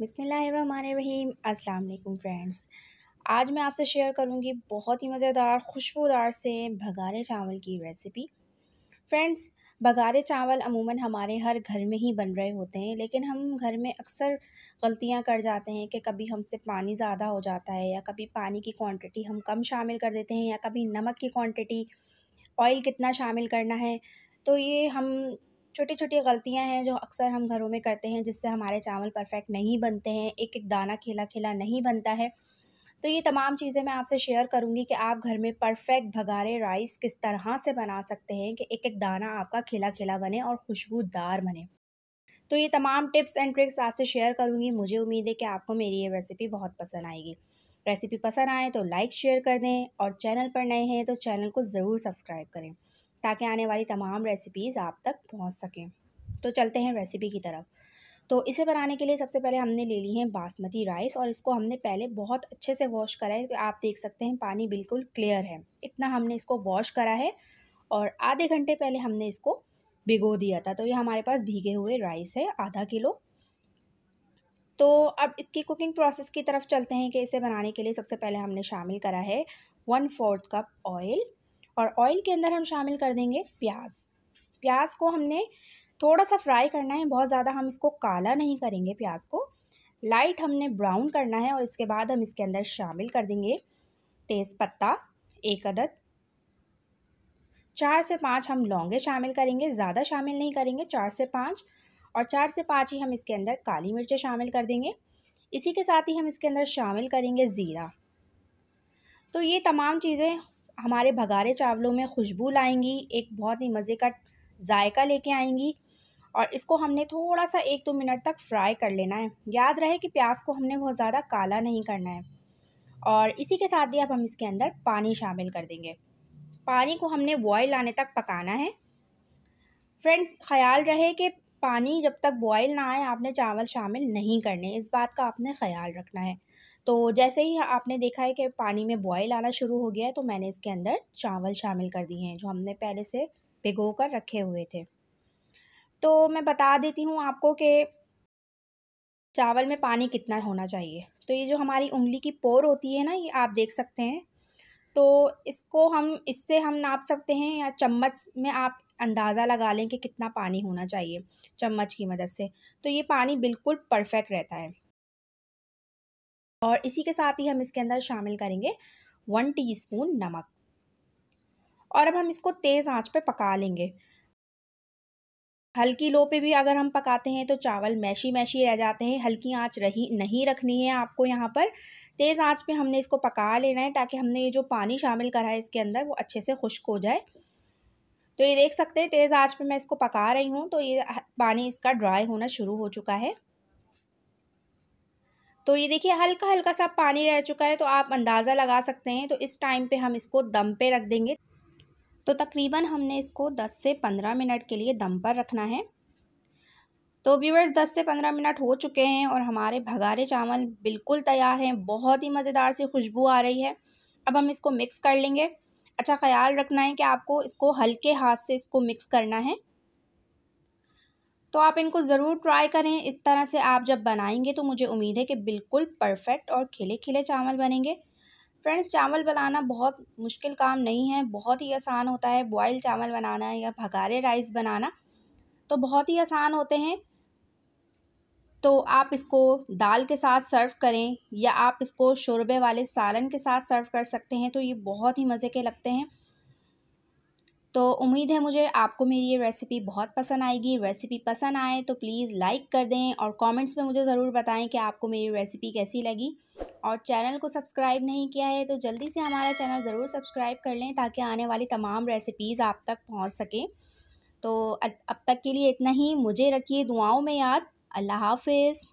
बिसमीम अल्लाम फ्रेंड्स आज मैं आपसे शेयर करूंगी बहुत ही मज़ेदार खुशबूदार से भगारे चावल की रेसिपी फ्रेंड्स भगारे चावल अमूमन हमारे हर घर में ही बन रहे होते हैं लेकिन हम घर में अक्सर गलतियां कर जाते हैं कि कभी हमसे पानी ज़्यादा हो जाता है या कभी पानी की क्वान्टिटी हम कम शामिल कर देते हैं या कभी नमक की क्वान्टिटी ऑयल कितना शामिल करना है तो ये हम छोटी छोटी गलतियाँ हैं जो अक्सर हम घरों में करते हैं जिससे हमारे चावल परफेक्ट नहीं बनते हैं एक एक दाना खिला खिला नहीं बनता है तो ये तमाम चीज़ें मैं आपसे शेयर करूँगी कि आप घर में परफेक्ट भगारे राइस किस तरह से बना सकते हैं कि एक एक दाना आपका खिला खिला बने और खुशबूदार बने तो ये तमाम टिप्स एंड ट्रिक्स आपसे शेयर करूँगी मुझे उम्मीद है कि आपको मेरी ये रेसिपी बहुत पसंद आएगी रेसिपी पसंद आए तो लाइक शेयर कर दें और चैनल पर नए हैं तो चैनल को ज़रूर सब्सक्राइब करें ताकि आने वाली तमाम रेसिपीज़ आप तक पहुंच सकें तो चलते हैं रेसिपी की तरफ तो इसे बनाने के लिए सबसे पहले हमने ले ली है बासमती राइस और इसको हमने पहले बहुत अच्छे से वॉश करा है आप देख सकते हैं पानी बिल्कुल क्लियर है इतना हमने इसको वॉश करा है और आधे घंटे पहले हमने इसको भिगो दिया था तो ये हमारे पास भीगे हुए राइस है आधा किलो तो अब इसकी कुकिंग प्रोसेस की तरफ चलते हैं कि इसे बनाने के लिए सबसे पहले हमने शामिल करा है वन फोर्थ कप ऑयल और ऑयल के अंदर हम शामिल कर देंगे प्याज प्याज को हमने थोड़ा सा फ्राई करना है बहुत ज़्यादा हम इसको काला नहीं करेंगे प्याज को लाइट हमने ब्राउन करना है और इसके बाद हम इसके अंदर शामिल कर देंगे तेज़पत्ता एक अदद चार से पाँच हम लौंगे शामिल करेंगे ज़्यादा शामिल नहीं करेंगे चार से पाँच और चार से पाँच ही हम इसके अंदर काली मिर्चें शामिल कर देंगे इसी के साथ ही हम इसके अंदर शामिल करेंगे ज़ीरा तो ये तमाम चीज़ें हमारे भगारे चावलों में खुशबू लाएंगी एक बहुत ही मज़े का जायका लेके आएंगी और इसको हमने थोड़ा सा एक दो तो मिनट तक फ्राई कर लेना है याद रहे कि प्याज को हमने बहुत ज़्यादा काला नहीं करना है और इसी के साथ ही अब हम इसके अंदर पानी शामिल कर देंगे पानी को हमने बॉयल आने तक पकाना है फ्रेंड्स ख्याल रहे कि पानी जब तक बॉयल ना आए आपने चावल शामिल नहीं करने इस बात का आपने ख्याल रखना है तो जैसे ही आपने देखा है कि पानी में बॉयल आना शुरू हो गया है तो मैंने इसके अंदर चावल शामिल कर दिए हैं जो हमने पहले से भिगो कर रखे हुए थे तो मैं बता देती हूँ आपको कि चावल में पानी कितना होना चाहिए तो ये जो हमारी उंगली की पोर होती है ना ये आप देख सकते हैं तो इसको हम इससे हम नाप सकते हैं या चम्मच में आप अंदाज़ा लगा लें कि कितना पानी होना चाहिए चम्मच की मदद से तो ये पानी बिल्कुल परफेक्ट रहता है और इसी के साथ ही हम इसके अंदर शामिल करेंगे वन टीस्पून नमक और अब हम इसको तेज़ आंच पे पका लेंगे हल्की लो पे भी अगर हम पकाते हैं तो चावल मैशी मैशी रह जाते हैं हल्की आंच रही नहीं रखनी है आपको यहाँ पर तेज़ आंच पे हमने इसको पका लेना है ताकि हमने ये जो पानी शामिल करा है इसके अंदर वो अच्छे से खुश्क हो जाए तो ये देख सकते हैं तेज़ आंच पे मैं इसको पका रही हूँ तो ये पानी इसका ड्राई होना शुरू हो चुका है तो ये देखिए हल्का हल्का सा पानी रह चुका है तो आप अंदाज़ा लगा सकते हैं तो इस टाइम पे हम इसको दम पे रख देंगे तो तकरीबन हमने इसको 10 से 15 मिनट के लिए दम पर रखना है तो व्यूवर्स 10 से 15 मिनट हो चुके हैं और हमारे भगारे चावल बिल्कुल तैयार हैं बहुत ही मज़ेदार से खुशबू आ रही है अब हम इसको मिक्स कर लेंगे अच्छा ख्याल रखना है कि आपको इसको हल्के हाथ से इसको मिक्स करना है तो आप इनको ज़रूर ट्राई करें इस तरह से आप जब बनाएंगे तो मुझे उम्मीद है कि बिल्कुल परफेक्ट और खिले खिले चावल बनेंगे फ्रेंड्स चावल बनाना बहुत मुश्किल काम नहीं है बहुत ही आसान होता है बॉयल चावल बनाना या भगारे राइस बनाना तो बहुत ही आसान होते हैं तो आप इसको दाल के साथ सर्व करें या आप इसको शोरबे वाले सालन के साथ सर्व कर सकते हैं तो ये बहुत ही मज़े के लगते हैं तो उम्मीद है मुझे आपको मेरी ये रेसिपी बहुत पसंद आएगी रेसिपी पसंद आए तो प्लीज़ लाइक कर दें और कमेंट्स में मुझे ज़रूर बताएं कि आपको मेरी रेसिपी कैसी लगी और चैनल को सब्सक्राइब नहीं किया है तो जल्दी से हमारा चैनल ज़रूर सब्सक्राइब कर लें ताकि आने वाली तमाम रेसिपीज़ आप तक पहुँच सकें तो अब तक के लिए इतना ही मुझे रखिए दुआओं में याद अल्लाह हाफिज़